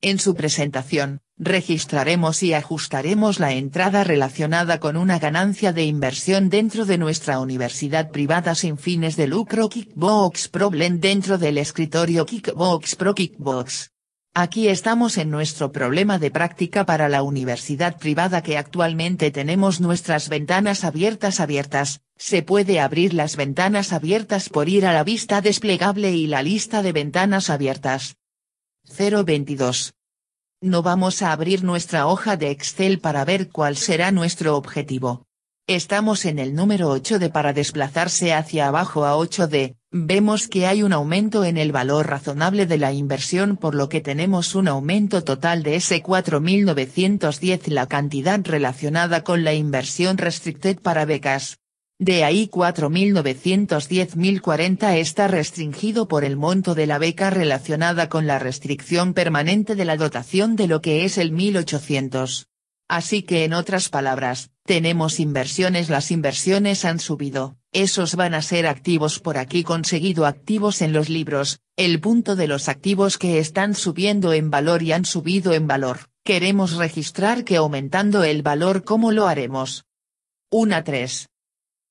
En su presentación, registraremos y ajustaremos la entrada relacionada con una ganancia de inversión dentro de nuestra universidad privada sin fines de lucro Kickbox Problem dentro del escritorio Kickbox Pro Kickbox. Aquí estamos en nuestro problema de práctica para la universidad privada que actualmente tenemos nuestras ventanas abiertas abiertas, se puede abrir las ventanas abiertas por ir a la vista desplegable y la lista de ventanas abiertas, 022. No vamos a abrir nuestra hoja de Excel para ver cuál será nuestro objetivo. Estamos en el número 8 de para desplazarse hacia abajo a 8D, vemos que hay un aumento en el valor razonable de la inversión por lo que tenemos un aumento total de s 4.910 la cantidad relacionada con la inversión restricted para becas, de ahí 4.910.040 está restringido por el monto de la beca relacionada con la restricción permanente de la dotación de lo que es el 1.800. Así que en otras palabras, tenemos inversiones, las inversiones han subido, esos van a ser activos por aquí conseguido activos en los libros, el punto de los activos que están subiendo en valor y han subido en valor, queremos registrar que aumentando el valor ¿cómo lo haremos? 1 3.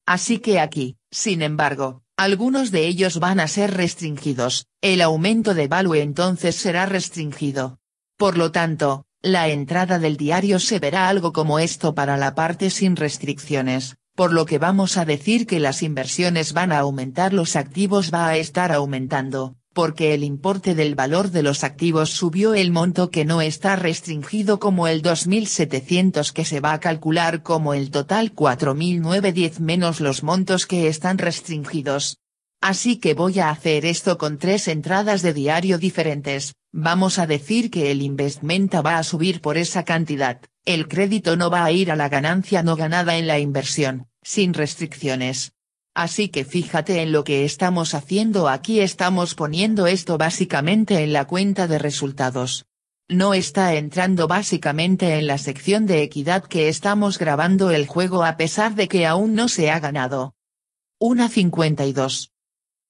Así que aquí, sin embargo, algunos de ellos van a ser restringidos, el aumento de value entonces será restringido. Por lo tanto, la entrada del diario se verá algo como esto para la parte sin restricciones, por lo que vamos a decir que las inversiones van a aumentar los activos va a estar aumentando, porque el importe del valor de los activos subió el monto que no está restringido como el 2.700 que se va a calcular como el total 4.910 menos los montos que están restringidos. Así que voy a hacer esto con tres entradas de diario diferentes, vamos a decir que el investmenta va a subir por esa cantidad, el crédito no va a ir a la ganancia no ganada en la inversión, sin restricciones, Así que fíjate en lo que estamos haciendo aquí estamos poniendo esto básicamente en la cuenta de resultados. No está entrando básicamente en la sección de equidad que estamos grabando el juego a pesar de que aún no se ha ganado. Una 52.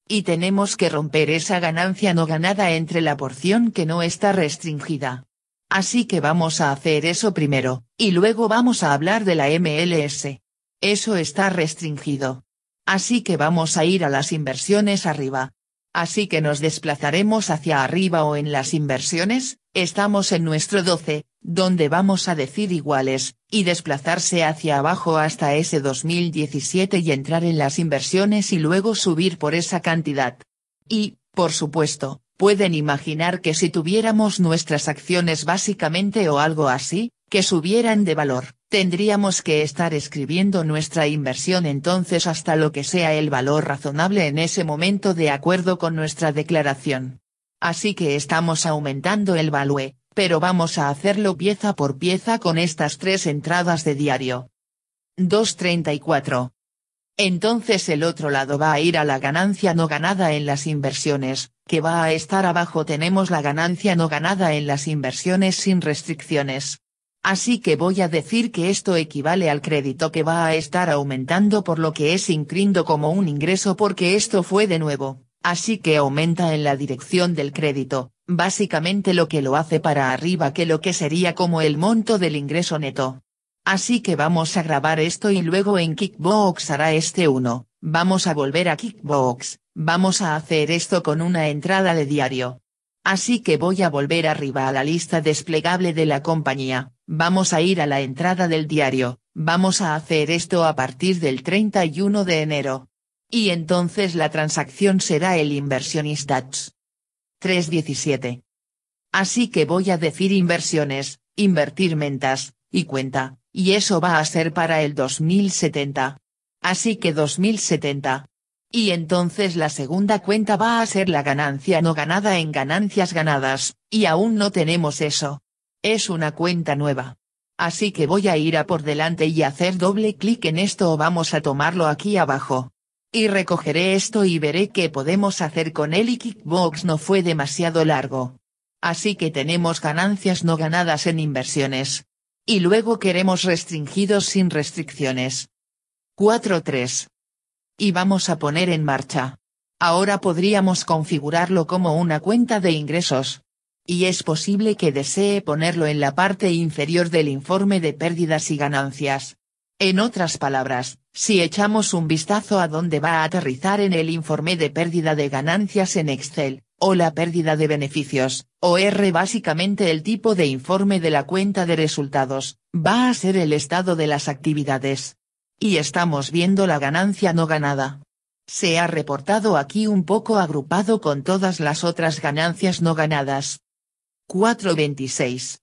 Y tenemos que romper esa ganancia no ganada entre la porción que no está restringida. Así que vamos a hacer eso primero, y luego vamos a hablar de la MLS. Eso está restringido. Así que vamos a ir a las inversiones arriba. Así que nos desplazaremos hacia arriba o en las inversiones, estamos en nuestro 12, donde vamos a decir iguales, y desplazarse hacia abajo hasta ese 2017 y entrar en las inversiones y luego subir por esa cantidad. Y, por supuesto, pueden imaginar que si tuviéramos nuestras acciones básicamente o algo así, que subieran de valor, tendríamos que estar escribiendo nuestra inversión entonces hasta lo que sea el valor razonable en ese momento de acuerdo con nuestra declaración. Así que estamos aumentando el value, pero vamos a hacerlo pieza por pieza con estas tres entradas de diario. 234. Entonces el otro lado va a ir a la ganancia no ganada en las inversiones, que va a estar abajo tenemos la ganancia no ganada en las inversiones sin restricciones así que voy a decir que esto equivale al crédito que va a estar aumentando por lo que es incrindo como un ingreso porque esto fue de nuevo, así que aumenta en la dirección del crédito, básicamente lo que lo hace para arriba que lo que sería como el monto del ingreso neto. Así que vamos a grabar esto y luego en Kickbox hará este 1, vamos a volver a Kickbox, vamos a hacer esto con una entrada de diario. Así que voy a volver arriba a la lista desplegable de la compañía, vamos a ir a la entrada del diario, vamos a hacer esto a partir del 31 de enero. Y entonces la transacción será el inversionista. 317. Así que voy a decir inversiones, invertir mentas, y cuenta, y eso va a ser para el 2070. Así que 2070, y entonces la segunda cuenta va a ser la ganancia no ganada en ganancias ganadas, y aún no tenemos eso. Es una cuenta nueva. Así que voy a ir a por delante y hacer doble clic en esto o vamos a tomarlo aquí abajo. Y recogeré esto y veré qué podemos hacer con él y Kickbox no fue demasiado largo. Así que tenemos ganancias no ganadas en inversiones. Y luego queremos restringidos sin restricciones. 4.3 y vamos a poner en marcha. Ahora podríamos configurarlo como una cuenta de ingresos. Y es posible que desee ponerlo en la parte inferior del informe de pérdidas y ganancias. En otras palabras, si echamos un vistazo a dónde va a aterrizar en el informe de pérdida de ganancias en Excel, o la pérdida de beneficios, o R básicamente el tipo de informe de la cuenta de resultados, va a ser el estado de las actividades. Y estamos viendo la ganancia no ganada. Se ha reportado aquí un poco agrupado con todas las otras ganancias no ganadas. 426.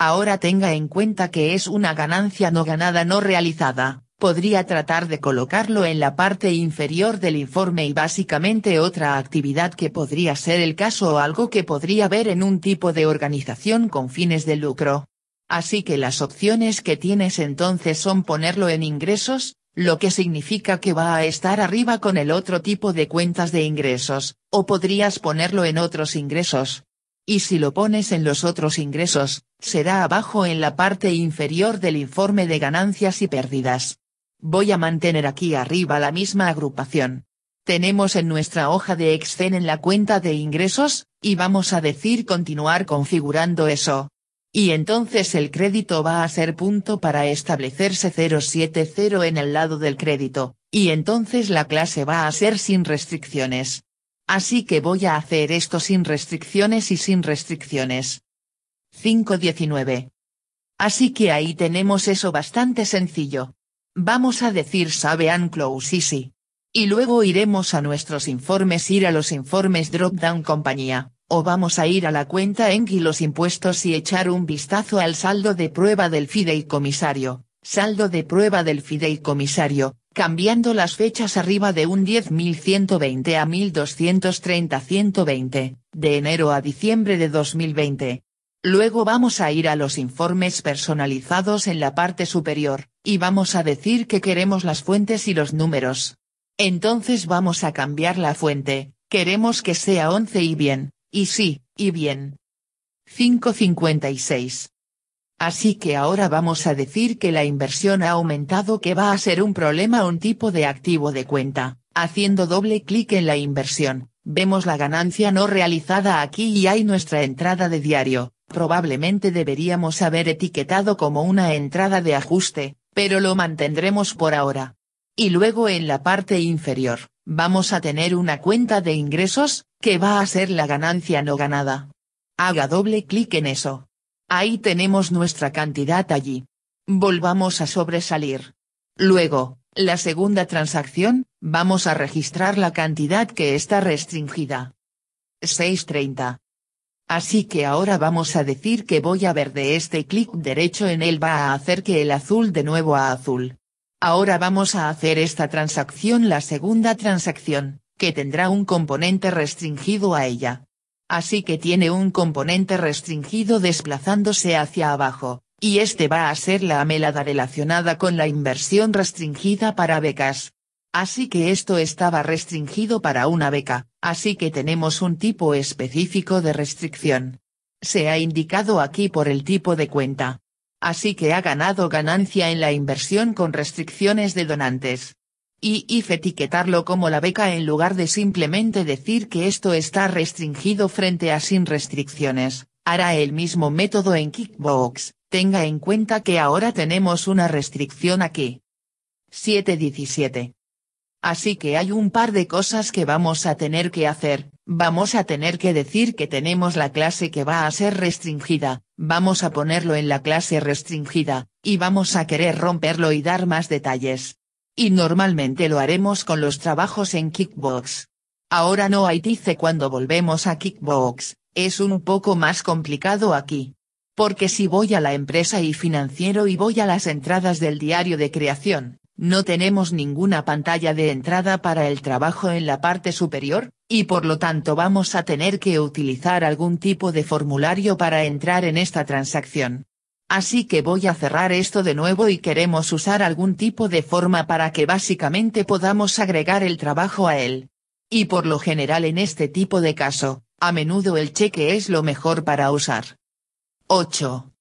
Ahora tenga en cuenta que es una ganancia no ganada no realizada, podría tratar de colocarlo en la parte inferior del informe y básicamente otra actividad que podría ser el caso o algo que podría ver en un tipo de organización con fines de lucro. Así que las opciones que tienes entonces son ponerlo en ingresos, lo que significa que va a estar arriba con el otro tipo de cuentas de ingresos, o podrías ponerlo en otros ingresos. Y si lo pones en los otros ingresos, será abajo en la parte inferior del informe de ganancias y pérdidas. Voy a mantener aquí arriba la misma agrupación. Tenemos en nuestra hoja de Excel en la cuenta de ingresos, y vamos a decir continuar configurando eso, y entonces el crédito va a ser punto para establecerse 070 en el lado del crédito, y entonces la clase va a ser sin restricciones. Así que voy a hacer esto sin restricciones y sin restricciones. 5.19. Así que ahí tenemos eso bastante sencillo. Vamos a decir sabe and close easy. Y luego iremos a nuestros informes ir a los informes drop down compañía o vamos a ir a la cuenta en y los impuestos y echar un vistazo al saldo de prueba del fideicomisario, saldo de prueba del fideicomisario, cambiando las fechas arriba de un 10.120 a 1.230.120, de enero a diciembre de 2020. Luego vamos a ir a los informes personalizados en la parte superior, y vamos a decir que queremos las fuentes y los números. Entonces vamos a cambiar la fuente, queremos que sea 11 y bien, y sí, y bien. 556. Así que ahora vamos a decir que la inversión ha aumentado que va a ser un problema un tipo de activo de cuenta, haciendo doble clic en la inversión, vemos la ganancia no realizada aquí y hay nuestra entrada de diario, probablemente deberíamos haber etiquetado como una entrada de ajuste, pero lo mantendremos por ahora. Y luego en la parte inferior, Vamos a tener una cuenta de ingresos, que va a ser la ganancia no ganada. Haga doble clic en eso. Ahí tenemos nuestra cantidad allí. Volvamos a sobresalir. Luego, la segunda transacción, vamos a registrar la cantidad que está restringida. 630. Así que ahora vamos a decir que voy a ver de este clic derecho en él va a hacer que el azul de nuevo a azul. Ahora vamos a hacer esta transacción la segunda transacción, que tendrá un componente restringido a ella. Así que tiene un componente restringido desplazándose hacia abajo, y este va a ser la amelada relacionada con la inversión restringida para becas. Así que esto estaba restringido para una beca, así que tenemos un tipo específico de restricción. Se ha indicado aquí por el tipo de cuenta así que ha ganado ganancia en la inversión con restricciones de donantes. Y if etiquetarlo como la beca en lugar de simplemente decir que esto está restringido frente a sin restricciones, hará el mismo método en Kickbox, tenga en cuenta que ahora tenemos una restricción aquí. 717. Así que hay un par de cosas que vamos a tener que hacer, Vamos a tener que decir que tenemos la clase que va a ser restringida, vamos a ponerlo en la clase restringida, y vamos a querer romperlo y dar más detalles. Y normalmente lo haremos con los trabajos en Kickbox. Ahora no hay dice cuando volvemos a Kickbox, es un poco más complicado aquí. Porque si voy a la empresa y financiero y voy a las entradas del diario de creación, no tenemos ninguna pantalla de entrada para el trabajo en la parte superior, y por lo tanto vamos a tener que utilizar algún tipo de formulario para entrar en esta transacción. Así que voy a cerrar esto de nuevo y queremos usar algún tipo de forma para que básicamente podamos agregar el trabajo a él. Y por lo general en este tipo de caso, a menudo el cheque es lo mejor para usar. 8.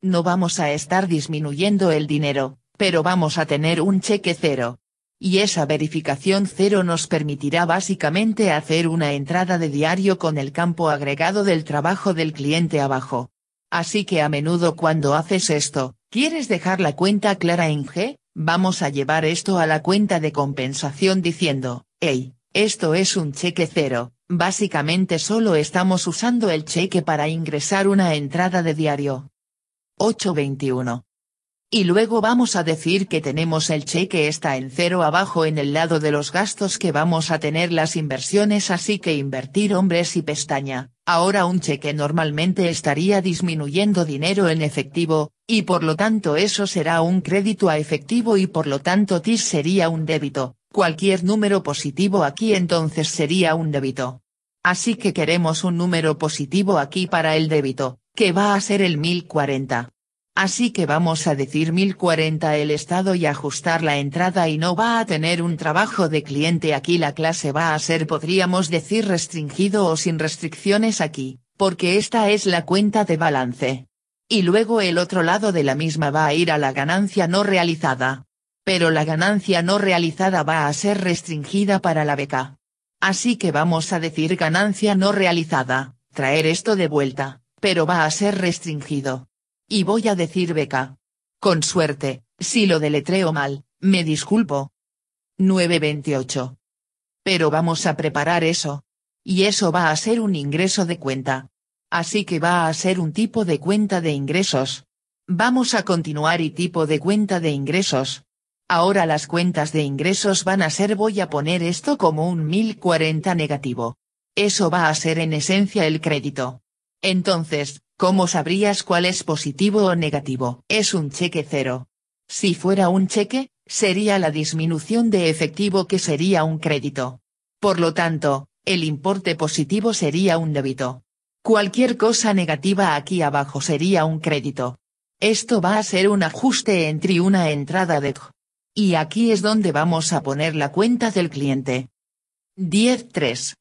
No vamos a estar disminuyendo el dinero, pero vamos a tener un cheque cero, y esa verificación cero nos permitirá básicamente hacer una entrada de diario con el campo agregado del trabajo del cliente abajo. Así que a menudo cuando haces esto, ¿quieres dejar la cuenta clara en G? Vamos a llevar esto a la cuenta de compensación diciendo, hey, esto es un cheque cero, básicamente solo estamos usando el cheque para ingresar una entrada de diario. 821 y luego vamos a decir que tenemos el cheque está en cero abajo en el lado de los gastos que vamos a tener las inversiones así que invertir hombres y pestaña, ahora un cheque normalmente estaría disminuyendo dinero en efectivo, y por lo tanto eso será un crédito a efectivo y por lo tanto TIS sería un débito, cualquier número positivo aquí entonces sería un débito. Así que queremos un número positivo aquí para el débito, que va a ser el 1040. Así que vamos a decir 1040 el estado y ajustar la entrada y no va a tener un trabajo de cliente aquí la clase va a ser podríamos decir restringido o sin restricciones aquí, porque esta es la cuenta de balance. Y luego el otro lado de la misma va a ir a la ganancia no realizada. Pero la ganancia no realizada va a ser restringida para la beca. Así que vamos a decir ganancia no realizada, traer esto de vuelta, pero va a ser restringido y voy a decir beca. Con suerte, si lo deletreo mal, me disculpo. 928. Pero vamos a preparar eso. Y eso va a ser un ingreso de cuenta. Así que va a ser un tipo de cuenta de ingresos. Vamos a continuar y tipo de cuenta de ingresos. Ahora las cuentas de ingresos van a ser voy a poner esto como un 1040 negativo. Eso va a ser en esencia el crédito. Entonces, ¿Cómo sabrías cuál es positivo o negativo? Es un cheque cero. Si fuera un cheque, sería la disminución de efectivo que sería un crédito. Por lo tanto, el importe positivo sería un débito. Cualquier cosa negativa aquí abajo sería un crédito. Esto va a ser un ajuste entre una entrada de Y aquí es donde vamos a poner la cuenta del cliente. 10.3.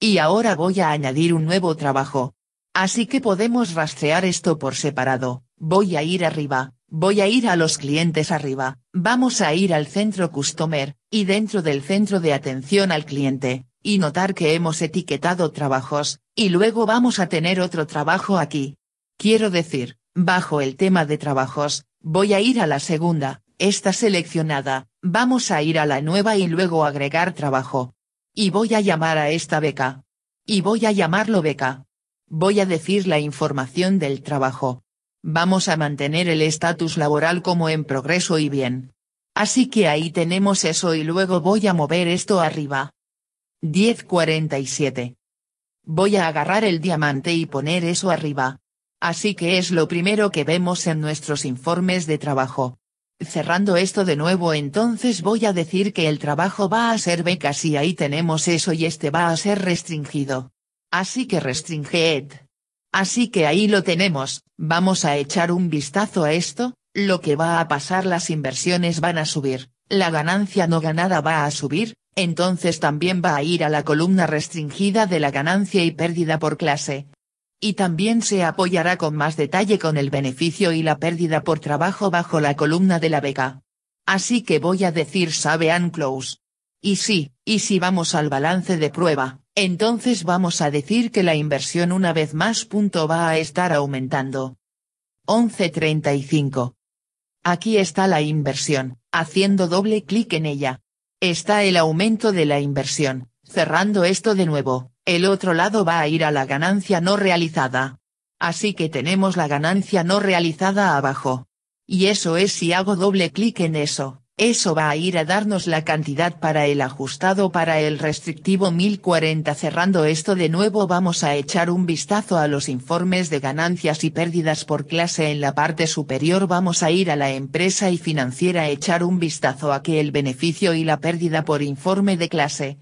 Y ahora voy a añadir un nuevo trabajo, Así que podemos rastrear esto por separado, voy a ir arriba, voy a ir a los clientes arriba, vamos a ir al centro Customer, y dentro del centro de atención al cliente, y notar que hemos etiquetado trabajos, y luego vamos a tener otro trabajo aquí. Quiero decir, bajo el tema de trabajos, voy a ir a la segunda, esta seleccionada, vamos a ir a la nueva y luego agregar trabajo. Y voy a llamar a esta beca. Y voy a llamarlo beca. Voy a decir la información del trabajo. Vamos a mantener el estatus laboral como en progreso y bien. Así que ahí tenemos eso y luego voy a mover esto arriba. 1047. Voy a agarrar el diamante y poner eso arriba. Así que es lo primero que vemos en nuestros informes de trabajo. Cerrando esto de nuevo entonces voy a decir que el trabajo va a ser becas y ahí tenemos eso y este va a ser restringido así que restringed. Así que ahí lo tenemos, vamos a echar un vistazo a esto, lo que va a pasar las inversiones van a subir, la ganancia no ganada va a subir, entonces también va a ir a la columna restringida de la ganancia y pérdida por clase. Y también se apoyará con más detalle con el beneficio y la pérdida por trabajo bajo la columna de la beca. Así que voy a decir sabe and close. Y sí, y si vamos al balance de prueba, entonces vamos a decir que la inversión una vez más punto va a estar aumentando. 11.35. Aquí está la inversión, haciendo doble clic en ella. Está el aumento de la inversión, cerrando esto de nuevo, el otro lado va a ir a la ganancia no realizada. Así que tenemos la ganancia no realizada abajo. Y eso es si hago doble clic en eso, eso va a ir a darnos la cantidad para el ajustado para el restrictivo 1040. Cerrando esto de nuevo vamos a echar un vistazo a los informes de ganancias y pérdidas por clase en la parte superior. Vamos a ir a la empresa y financiera a echar un vistazo a que el beneficio y la pérdida por informe de clase.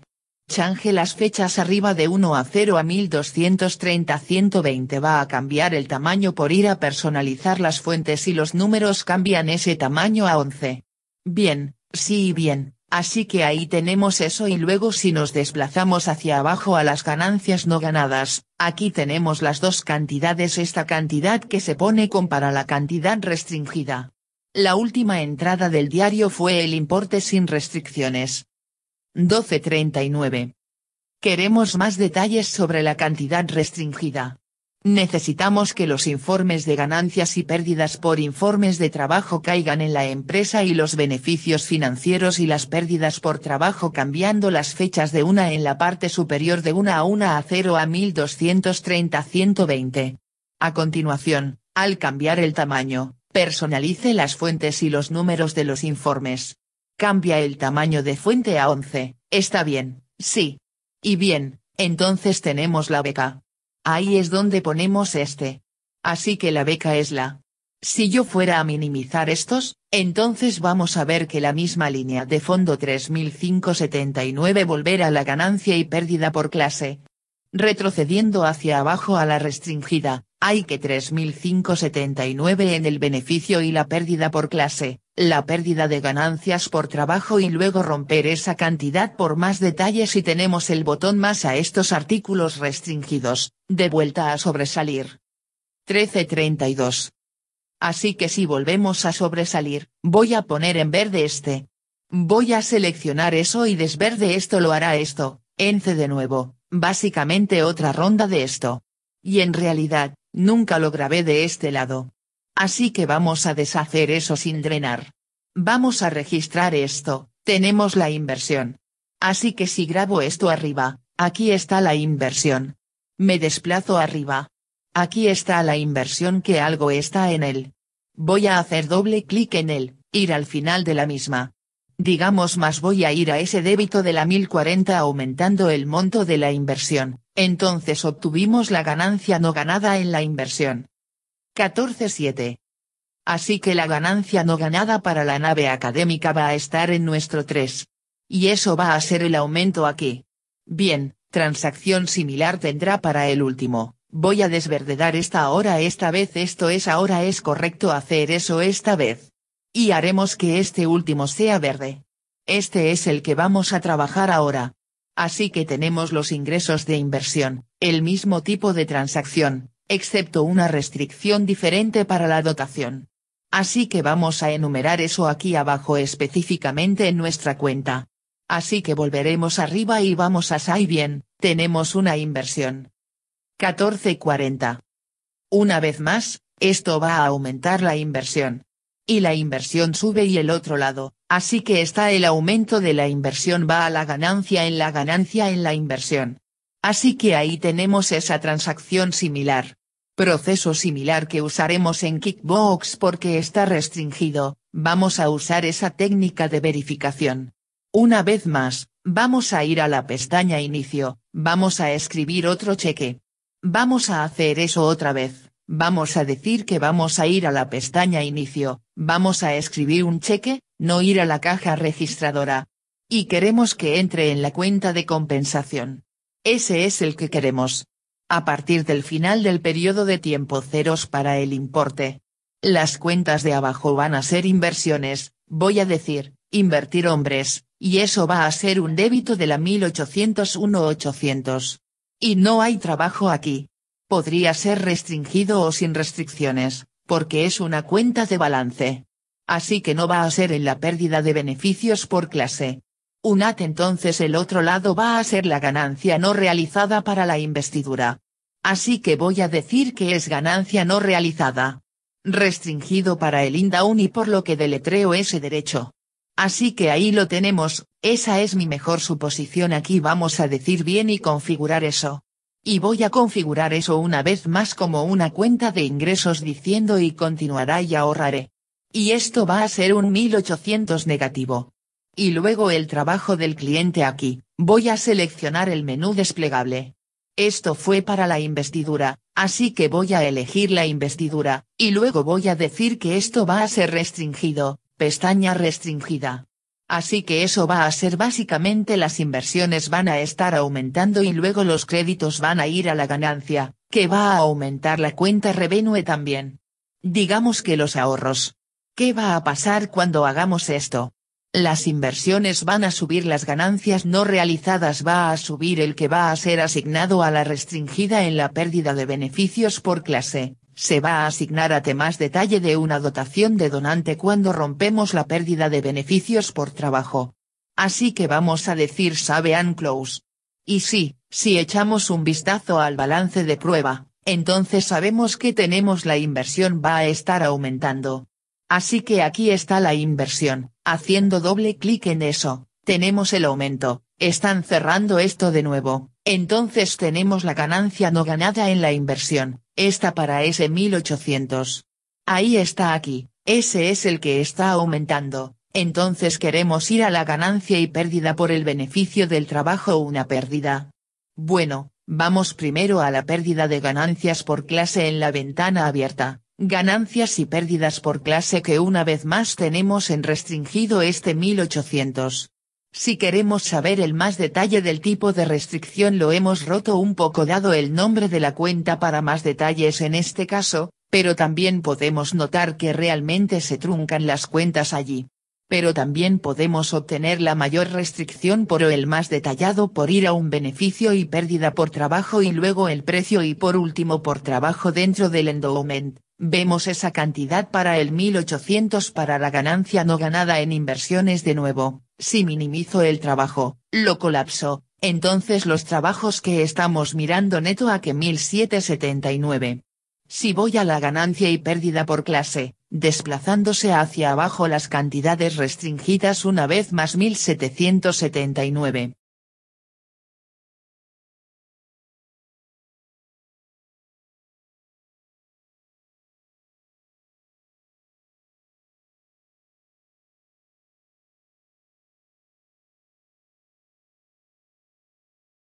Change las fechas arriba de 1 a 0 a 1230 120 va a cambiar el tamaño por ir a personalizar las fuentes y los números cambian ese tamaño a 11. Bien, sí y bien, así que ahí tenemos eso y luego si nos desplazamos hacia abajo a las ganancias no ganadas, aquí tenemos las dos cantidades esta cantidad que se pone para la cantidad restringida. La última entrada del diario fue el importe sin restricciones. 1239. Queremos más detalles sobre la cantidad restringida. Necesitamos que los informes de ganancias y pérdidas por informes de trabajo caigan en la empresa y los beneficios financieros y las pérdidas por trabajo cambiando las fechas de una en la parte superior de una a una a 0 a 1230-120. A continuación, al cambiar el tamaño, personalice las fuentes y los números de los informes. Cambia el tamaño de fuente a 11, está bien, sí. Y bien, entonces tenemos la beca. Ahí es donde ponemos este. Así que la beca es la. Si yo fuera a minimizar estos, entonces vamos a ver que la misma línea de fondo 3579 volver a la ganancia y pérdida por clase. Retrocediendo hacia abajo a la restringida, hay que 3.579 en el beneficio y la pérdida por clase, la pérdida de ganancias por trabajo y luego romper esa cantidad por más detalles y tenemos el botón más a estos artículos restringidos, de vuelta a sobresalir. 1332. Así que si volvemos a sobresalir, voy a poner en verde este. Voy a seleccionar eso y desverde esto lo hará esto, ence de nuevo, básicamente otra ronda de esto. Y en realidad, nunca lo grabé de este lado. Así que vamos a deshacer eso sin drenar. Vamos a registrar esto, tenemos la inversión. Así que si grabo esto arriba, aquí está la inversión. Me desplazo arriba. Aquí está la inversión que algo está en él. Voy a hacer doble clic en él, ir al final de la misma, digamos más voy a ir a ese débito de la 1040 aumentando el monto de la inversión, entonces obtuvimos la ganancia no ganada en la inversión. 14.7. Así que la ganancia no ganada para la nave académica va a estar en nuestro 3. Y eso va a ser el aumento aquí. Bien, transacción similar tendrá para el último. Voy a desverdedar esta ahora esta vez esto es ahora es correcto hacer eso esta vez y haremos que este último sea verde. Este es el que vamos a trabajar ahora. Así que tenemos los ingresos de inversión, el mismo tipo de transacción, excepto una restricción diferente para la dotación. Así que vamos a enumerar eso aquí abajo específicamente en nuestra cuenta. Así que volveremos arriba y vamos a Sai bien, tenemos una inversión. 1440. Una vez más, esto va a aumentar la inversión, y la inversión sube y el otro lado, así que está el aumento de la inversión va a la ganancia en la ganancia en la inversión. Así que ahí tenemos esa transacción similar. Proceso similar que usaremos en Kickbox porque está restringido, vamos a usar esa técnica de verificación. Una vez más, vamos a ir a la pestaña Inicio, vamos a escribir otro cheque. Vamos a hacer eso otra vez. Vamos a decir que vamos a ir a la pestaña Inicio, vamos a escribir un cheque, no ir a la caja registradora. Y queremos que entre en la cuenta de compensación. Ese es el que queremos. A partir del final del periodo de tiempo ceros para el importe. Las cuentas de abajo van a ser inversiones, voy a decir, invertir hombres, y eso va a ser un débito de la 1801-800. Y no hay trabajo aquí podría ser restringido o sin restricciones, porque es una cuenta de balance. Así que no va a ser en la pérdida de beneficios por clase. UNAT entonces el otro lado va a ser la ganancia no realizada para la investidura. Así que voy a decir que es ganancia no realizada. Restringido para el INDAUN y por lo que deletreo ese derecho. Así que ahí lo tenemos, esa es mi mejor suposición aquí vamos a decir bien y configurar eso y voy a configurar eso una vez más como una cuenta de ingresos diciendo y continuará y ahorraré. Y esto va a ser un 1800 negativo. Y luego el trabajo del cliente aquí, voy a seleccionar el menú desplegable. Esto fue para la investidura, así que voy a elegir la investidura, y luego voy a decir que esto va a ser restringido, pestaña restringida. Así que eso va a ser básicamente las inversiones van a estar aumentando y luego los créditos van a ir a la ganancia, que va a aumentar la cuenta revenue también. Digamos que los ahorros. ¿Qué va a pasar cuando hagamos esto? Las inversiones van a subir, las ganancias no realizadas va a subir el que va a ser asignado a la restringida en la pérdida de beneficios por clase, se va a asignar a temas detalle de una dotación de donante cuando rompemos la pérdida de beneficios por trabajo. Así que vamos a decir sabe and close. Y sí, si echamos un vistazo al balance de prueba, entonces sabemos que tenemos la inversión va a estar aumentando. Así que aquí está la inversión, haciendo doble clic en eso, tenemos el aumento, están cerrando esto de nuevo, entonces tenemos la ganancia no ganada en la inversión, esta para ese 1800. Ahí está aquí, ese es el que está aumentando, entonces queremos ir a la ganancia y pérdida por el beneficio del trabajo o una pérdida. Bueno, vamos primero a la pérdida de ganancias por clase en la ventana abierta, ganancias y pérdidas por clase que una vez más tenemos en restringido este 1800. Si queremos saber el más detalle del tipo de restricción lo hemos roto un poco dado el nombre de la cuenta para más detalles en este caso, pero también podemos notar que realmente se truncan las cuentas allí. Pero también podemos obtener la mayor restricción por el más detallado por ir a un beneficio y pérdida por trabajo y luego el precio y por último por trabajo dentro del endowment. Vemos esa cantidad para el 1800 para la ganancia no ganada en inversiones de nuevo, si minimizo el trabajo, lo colapso, entonces los trabajos que estamos mirando neto a que 1779. Si voy a la ganancia y pérdida por clase, desplazándose hacia abajo las cantidades restringidas una vez más 1779.